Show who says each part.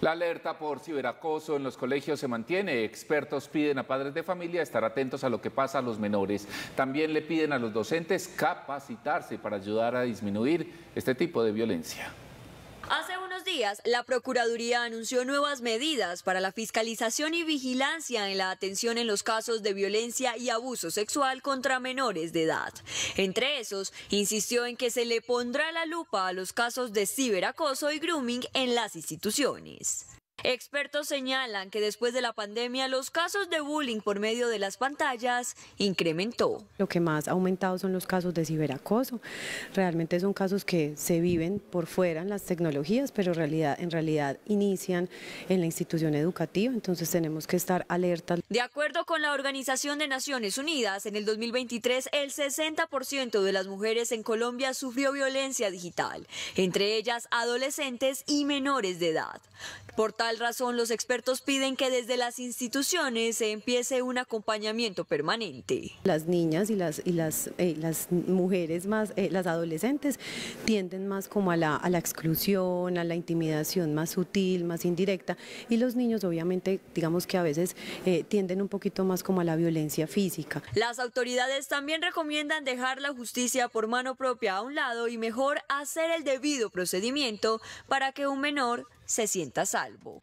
Speaker 1: La alerta por ciberacoso en los colegios se mantiene. Expertos piden a padres de familia estar atentos a lo que pasa a los menores. También le piden a los docentes capacitarse para ayudar a disminuir este tipo de violencia
Speaker 2: días, la Procuraduría anunció nuevas medidas para la fiscalización y vigilancia en la atención en los casos de violencia y abuso sexual contra menores de edad. Entre esos, insistió en que se le pondrá la lupa a los casos de ciberacoso y grooming en las instituciones. Expertos señalan que después de la pandemia los casos de bullying por medio de las pantallas incrementó.
Speaker 3: Lo que más ha aumentado son los casos de ciberacoso. Realmente son casos que se viven por fuera en las tecnologías, pero en realidad inician en la institución educativa, entonces tenemos que estar alerta. De
Speaker 2: acuerdo con la Organización de Naciones Unidas, en el 2023 el 60% de las mujeres en Colombia sufrió violencia digital, entre ellas adolescentes y menores de edad razón, los expertos piden que desde las instituciones se empiece un acompañamiento permanente.
Speaker 3: Las niñas y las, y las, eh, las mujeres más, eh, las adolescentes, tienden más como a la, a la exclusión, a la intimidación más sutil, más indirecta, y los niños obviamente, digamos que a veces eh, tienden un poquito más como a la violencia física.
Speaker 2: Las autoridades también recomiendan dejar la justicia por mano propia a un lado y mejor hacer el debido procedimiento para que un menor se sienta salvo.